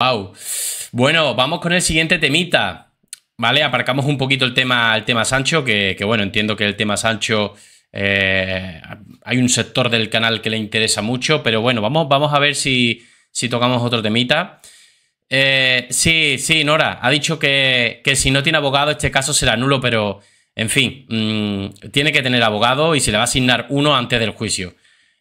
Wow. Bueno, vamos con el siguiente temita. Vale, aparcamos un poquito el tema, el tema Sancho, que, bueno, entiendo que el tema Sancho eh, hay un sector del canal que le interesa mucho, pero bueno, vamos, vamos a ver si, si tocamos otro temita. Eh, sí, sí, Nora, ha dicho que, si no tiene abogado este caso será nulo, pero en fin, mm, tiene que tener abogado y se le va a asignar uno antes del juicio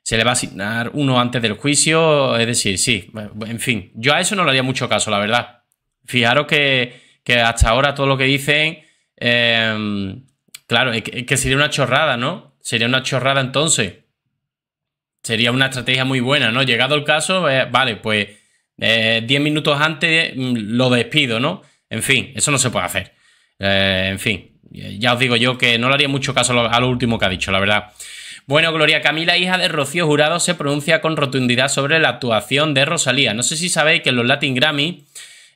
se le va a asignar uno antes del juicio, es decir, sí, en fin, yo a eso no le haría mucho caso, la verdad. Fijaros que, hasta ahora todo lo que dicen, em, claro, es que, sería una chorrada, ¿no? Sería una chorrada entonces. Sería una estrategia muy buena, ¿no? Llegado el caso, eh, vale, pues 10 eh, minutos antes mm, lo despido, ¿no? En fin, eso no se puede hacer. Eh, en fin, ya os digo yo que no le haría mucho caso a lo último que ha dicho, la verdad. Bueno, Gloria Camila, hija de Rocío Jurado, se pronuncia con rotundidad sobre la actuación de Rosalía. No sé si sabéis que en los Latin Grammy,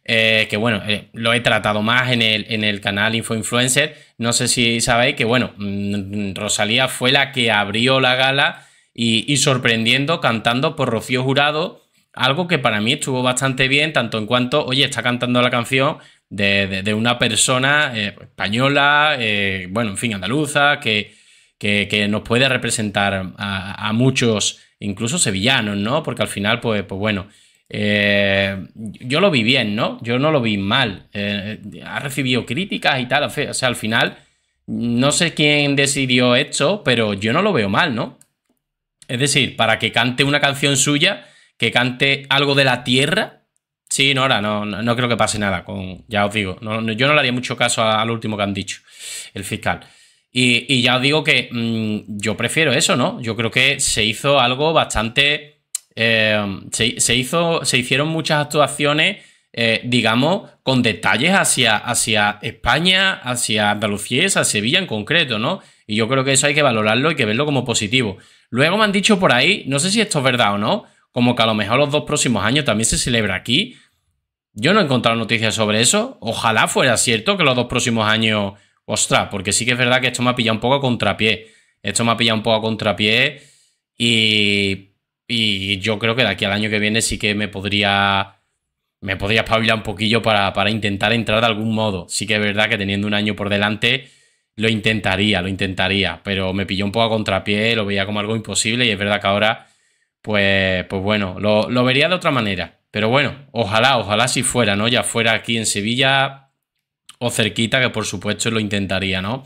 eh, que bueno, eh, lo he tratado más en el, en el canal Influencer. no sé si sabéis que bueno, mm, Rosalía fue la que abrió la gala y, sorprendiendo cantando por Rocío Jurado. Algo que para mí estuvo bastante bien, tanto en cuanto, oye, está cantando la canción de, una persona eh, española, bueno, en fin, andaluza, que, que, nos puede representar a, muchos, incluso sevillanos, ¿no? Porque al final, pues, pues bueno, eh, yo lo vi bien, ¿no? Yo no lo vi mal. Eh, ha recibido críticas y tal. O sea, al final, no sé quién decidió esto, pero yo no lo veo mal, ¿no? Es decir, para que cante una canción suya, que cante algo de la tierra. Sí, no, ahora no, no, creo que pase nada. Con, ya os digo, no, yo no le haría mucho caso al último que han dicho, el fiscal. Y, ya os digo que mm, yo prefiero eso, ¿no? Yo creo que se hizo algo bastante. Eh, se, hizo, se hicieron muchas actuaciones, eh, digamos, con detalles hacia, hacia España, hacia Andalucía, hacia Sevilla en concreto, ¿no? Y yo creo que eso hay que valorarlo y que verlo como positivo. Luego me han dicho por ahí, no sé si esto es verdad o no, como que a lo mejor los dos próximos años también se celebra aquí. Yo no he encontrado noticias sobre eso. Ojalá fuera cierto que los dos próximos años Ostras, porque sí que es verdad que esto me ha pillado un poco a contrapié. Esto me ha pillado un poco a contrapié y, yo creo que de aquí al año que viene sí que me podría me podría espabilar un poquillo para, intentar entrar de algún modo. Sí que es verdad que teniendo un año por delante lo intentaría, lo intentaría, pero me pilló un poco a contrapié, lo veía como algo imposible y es verdad que ahora, pues, pues bueno, lo, lo vería de otra manera. Pero bueno, ojalá, ojalá si fuera, ¿no? Ya fuera aquí en Sevilla, o cerquita, que por supuesto lo intentaría, ¿no?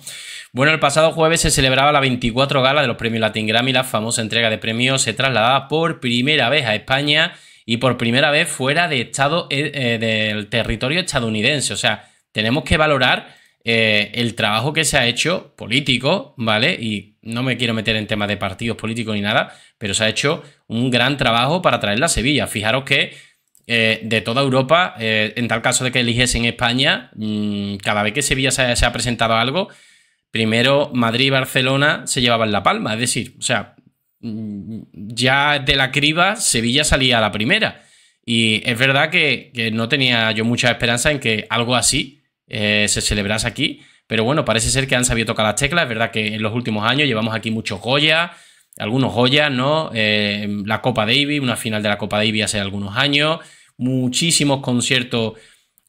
Bueno, el pasado jueves se celebraba la 24 gala de los premios Latin Grammy, la famosa entrega de premios se trasladaba por primera vez a España y por primera vez fuera de estado, eh, eh, del territorio estadounidense. O sea, tenemos que valorar eh, el trabajo que se ha hecho político, ¿vale? Y no me quiero meter en temas de partidos políticos ni nada, pero se ha hecho un gran trabajo para traerla a Sevilla. Fijaros que eh, de toda Europa, eh, en tal caso de que en España, mm, cada vez que Sevilla se ha, presentado algo, primero Madrid y Barcelona se llevaban la palma, es decir, o sea, mm, ya de la criba Sevilla salía a la primera. Y es verdad que, no tenía yo mucha esperanza en que algo así eh, se celebrase aquí, pero bueno, parece ser que han sabido tocar las teclas, es verdad que en los últimos años llevamos aquí muchos Goya, algunos joyas, ¿no? Eh, la Copa Davis, una final de la Copa Davis hace algunos años, muchísimos conciertos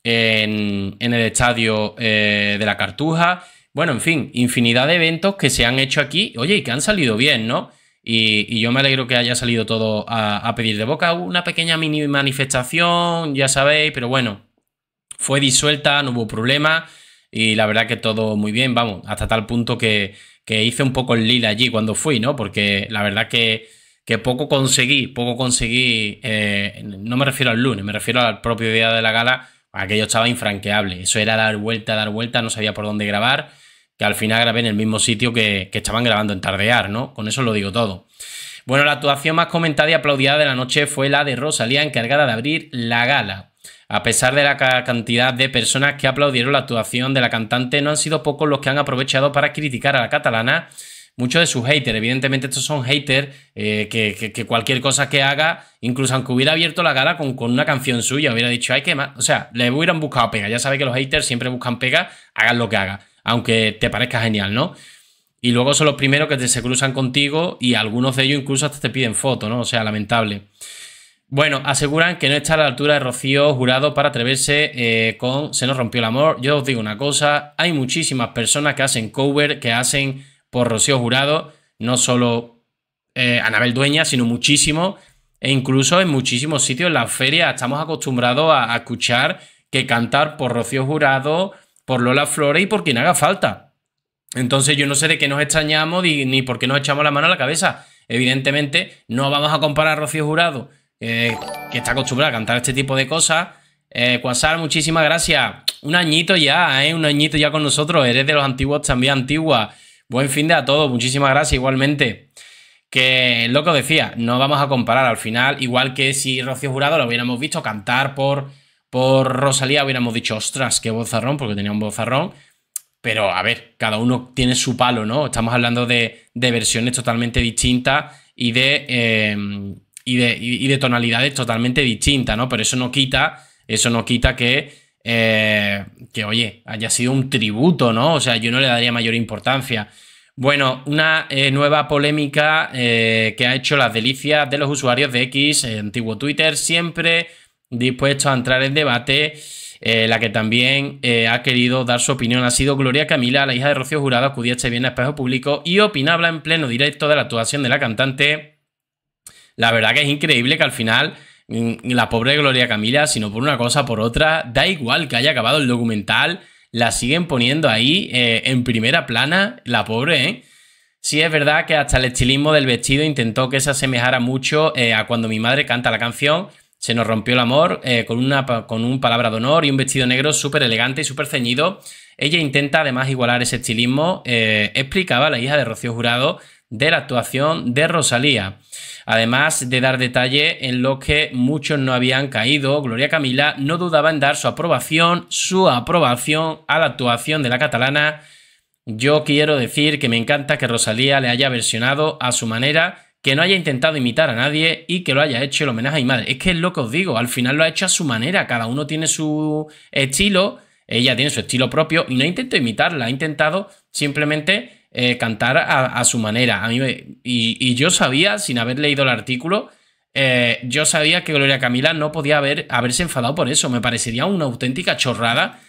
en, el estadio eh, de la Cartuja. Bueno, en fin, infinidad de eventos que se han hecho aquí, oye, y que han salido bien, ¿no? Y, yo me alegro que haya salido todo a, a pedir de boca. Una pequeña mini manifestación, ya sabéis, pero bueno, fue disuelta, no hubo problema y la verdad que todo muy bien, vamos, hasta tal punto que que hice un poco el lila allí cuando fui, ¿no? Porque la verdad que, que poco conseguí, poco conseguí, eh, no me refiero al lunes, me refiero al propio día de la gala, aquello estaba infranqueable, eso era dar vuelta, dar vuelta, no sabía por dónde grabar, que al final grabé en el mismo sitio que, que estaban grabando en Tardear, ¿no? Con eso lo digo todo. Bueno, la actuación más comentada y aplaudida de la noche fue la de Rosalía, encargada de abrir la gala. A pesar de la cantidad de personas que aplaudieron la actuación de la cantante, no han sido pocos los que han aprovechado para criticar a la catalana muchos de sus haters. Evidentemente, estos son haters eh, que, cualquier cosa que haga, incluso aunque hubiera abierto la gala con, una canción suya, hubiera dicho, ay, qué más. O sea, le hubieran buscado pega. Ya sabe que los haters siempre buscan pega, hagan lo que haga, aunque te parezca genial, ¿no? Y luego son los primeros que se cruzan contigo y algunos de ellos incluso hasta te piden foto, ¿no? O sea, lamentable. Bueno, aseguran que no está a la altura de Rocío Jurado para atreverse eh, con Se nos rompió el amor. Yo os digo una cosa, hay muchísimas personas que hacen cover, que hacen por Rocío Jurado, no solo eh, Anabel Dueña, sino muchísimo. E incluso en muchísimos sitios, en las ferias, estamos acostumbrados a, escuchar que cantar por Rocío Jurado, por Lola Flores y por quien haga falta. Entonces yo no sé de qué nos extrañamos ni, por qué nos echamos la mano a la cabeza. Evidentemente no vamos a comparar a Rocío Jurado eh, que está acostumbrada a cantar este tipo de cosas. Eh, Quasar, muchísimas gracias. Un añito ya, ¿eh? Un añito ya con nosotros. Eres de los antiguos también, antigua. Buen fin de a todos. Muchísimas gracias igualmente. Que lo que os decía, no vamos a comparar al final. Igual que si Rocío Jurado lo hubiéramos visto cantar por, por Rosalía, hubiéramos dicho, ostras, qué bozarrón, porque tenía un bozarrón. Pero a ver, cada uno tiene su palo, ¿no? Estamos hablando de, versiones totalmente distintas y de... Eh, y de, tonalidades totalmente distintas, ¿no? Pero eso no quita, eso no quita que, eh, que, oye, haya sido un tributo, ¿no? O sea, yo no le daría mayor importancia. Bueno, una eh, nueva polémica eh, que ha hecho las delicias de los usuarios de X, antiguo Twitter, siempre dispuesto a entrar en debate. la que también ha querido dar su opinión ha sido Gloria Camila, la hija de Rocío Jurado, acudía este bien a Espejo Público y opinaba en pleno directo de la actuación de la cantante la verdad que es increíble que al final mm, la pobre Gloria Camila, sino por una cosa, por otra, da igual que haya acabado el documental, la siguen poniendo ahí eh, en primera plana, la pobre, ¿eh? Sí es verdad que hasta el estilismo del vestido intentó que se asemejara mucho eh, a cuando mi madre canta la canción, se nos rompió el amor eh, con, una, con un palabra de honor y un vestido negro súper elegante y súper ceñido. Ella intenta además igualar ese estilismo, explicaba la hija de Rocío Jurado, de la actuación de Rosalía. Además de dar detalle en lo que muchos no habían caído, Gloria Camila no dudaba en dar su aprobación, su aprobación a la actuación de la catalana. Yo quiero decir que me encanta que Rosalía le haya versionado a su manera, que no haya intentado imitar a nadie y que lo haya hecho el homenaje a mi madre. Es que es lo que os digo, al final lo ha hecho a su manera, cada uno tiene su estilo, ella tiene su estilo propio y no ha imitarla, ha intentado simplemente eh, cantar a, su manera. y, yo sabía, sin haber leído el artículo, eh, yo sabía que Gloria Camila no podía haber, haberse enfadado por eso. Me parecería una auténtica chorrada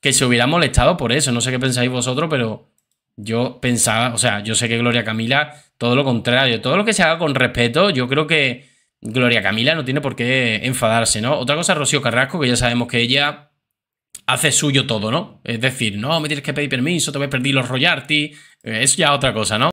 que se hubiera molestado por eso. No sé qué pensáis vosotros, pero yo pensaba, o sea, yo sé que Gloria Camila, todo lo contrario, todo lo que se haga con respeto, yo creo que Gloria Camila no tiene por qué enfadarse, ¿no? Otra cosa, Rocío Carrasco, que ya sabemos que ella hace suyo todo, ¿no? Es decir, no, me tienes que pedir permiso, te voy a pedir los royalties, eh, es ya otra cosa, ¿no?